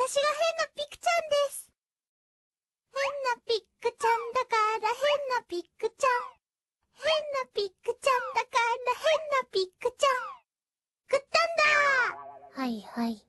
私が変なピクちゃんです。変なピックちゃんだから変なピックちゃん。変なピックちゃんだから変なピックちゃん。食ったんだはいはい。